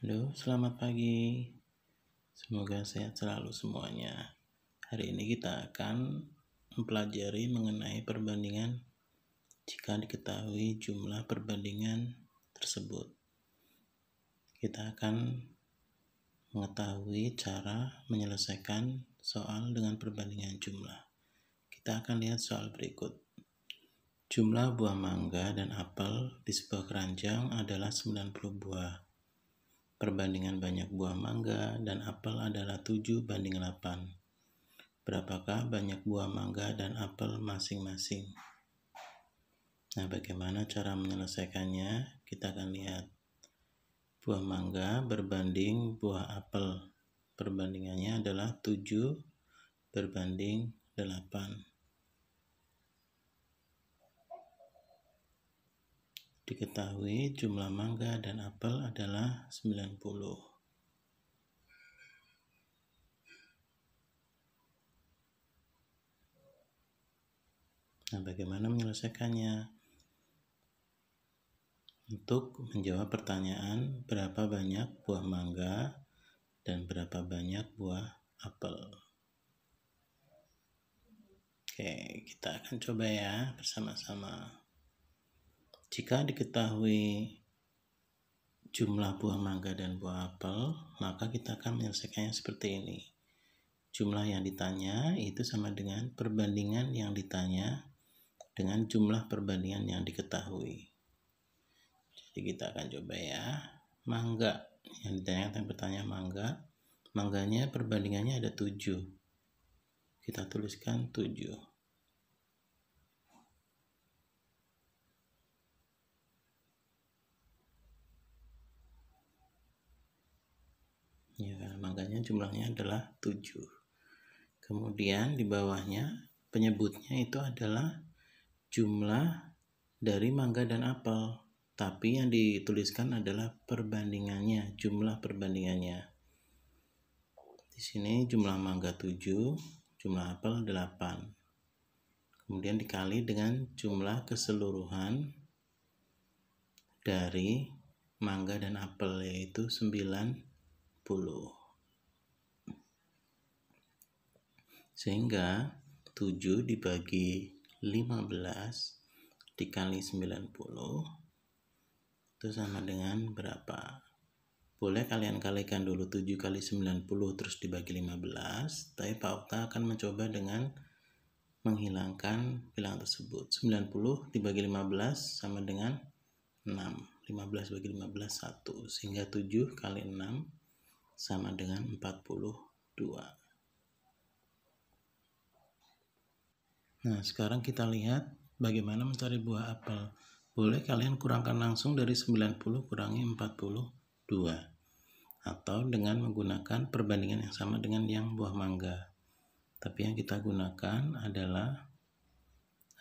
Halo, selamat pagi. Semoga sehat selalu semuanya. Hari ini kita akan mempelajari mengenai perbandingan jika diketahui jumlah perbandingan tersebut. Kita akan mengetahui cara menyelesaikan soal dengan perbandingan jumlah. Kita akan lihat soal berikut. Jumlah buah mangga dan apel di sebuah keranjang adalah 90 buah perbandingan banyak buah mangga dan apel adalah 7 banding 8. Berapakah banyak buah mangga dan apel masing-masing? Nah, bagaimana cara menyelesaikannya? Kita akan lihat. Buah mangga berbanding buah apel. Perbandingannya adalah 7 berbanding 8. Diketahui jumlah mangga dan apel adalah 90. Nah, bagaimana menyelesaikannya? Untuk menjawab pertanyaan berapa banyak buah mangga dan berapa banyak buah apel. Oke, kita akan coba ya bersama-sama. Jika diketahui jumlah buah mangga dan buah apel, maka kita akan menyelesaikannya seperti ini. Jumlah yang ditanya itu sama dengan perbandingan yang ditanya dengan jumlah perbandingan yang diketahui. Jadi kita akan coba ya. Mangga yang ditanya yang bertanya mangga. Mangganya perbandingannya ada 7. Kita tuliskan 7. ya makanya jumlahnya adalah 7 kemudian di bawahnya penyebutnya itu adalah jumlah dari mangga dan apel tapi yang dituliskan adalah perbandingannya jumlah perbandingannya di sini jumlah mangga 7 jumlah apel 8 kemudian dikali dengan jumlah keseluruhan dari mangga dan apel yaitu 9 sehingga 7 dibagi 15 dikali 90 itu sama dengan berapa? Boleh kalian kalikan dulu 7 kali 90 terus dibagi 15, tapi Pak Okta akan mencoba dengan menghilangkan bilangan tersebut. 90 dibagi 15 sama dengan 6. 15 bagi 15 1 sehingga 7 kali 6 sama dengan 42. Nah, sekarang kita lihat bagaimana mencari buah apel. Boleh kalian kurangkan langsung dari 90 kurangi 42 atau dengan menggunakan perbandingan yang sama dengan yang buah mangga. Tapi yang kita gunakan adalah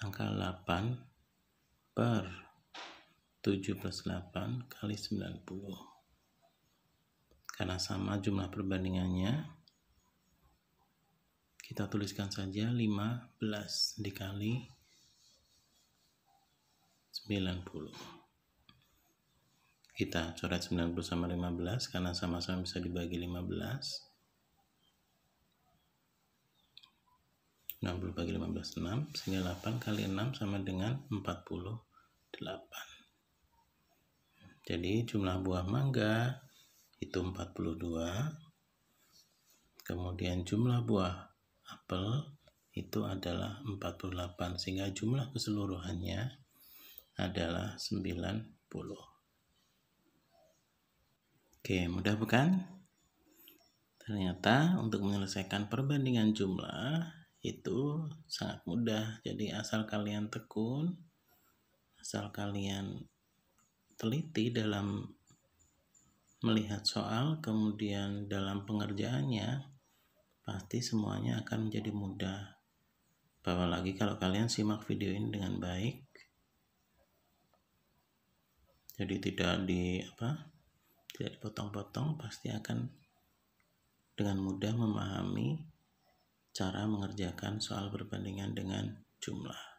angka 8 per 7 plus 8 kali 90 karena sama jumlah perbandingannya kita tuliskan saja 15 dikali 90 kita coret 90 sama 15 karena sama-sama bisa dibagi 15 60 bagi 15 6 sehingga 8 kali 6 sama dengan 48 jadi jumlah buah mangga itu 42 kemudian jumlah buah apel itu adalah 48 sehingga jumlah keseluruhannya adalah 90 Oke mudah bukan? Ternyata untuk menyelesaikan perbandingan jumlah itu sangat mudah jadi asal kalian tekun asal kalian teliti dalam melihat soal, kemudian dalam pengerjaannya, pasti semuanya akan menjadi mudah. Apalagi kalau kalian simak video ini dengan baik, jadi tidak di apa, tidak dipotong-potong, pasti akan dengan mudah memahami cara mengerjakan soal perbandingan dengan jumlah.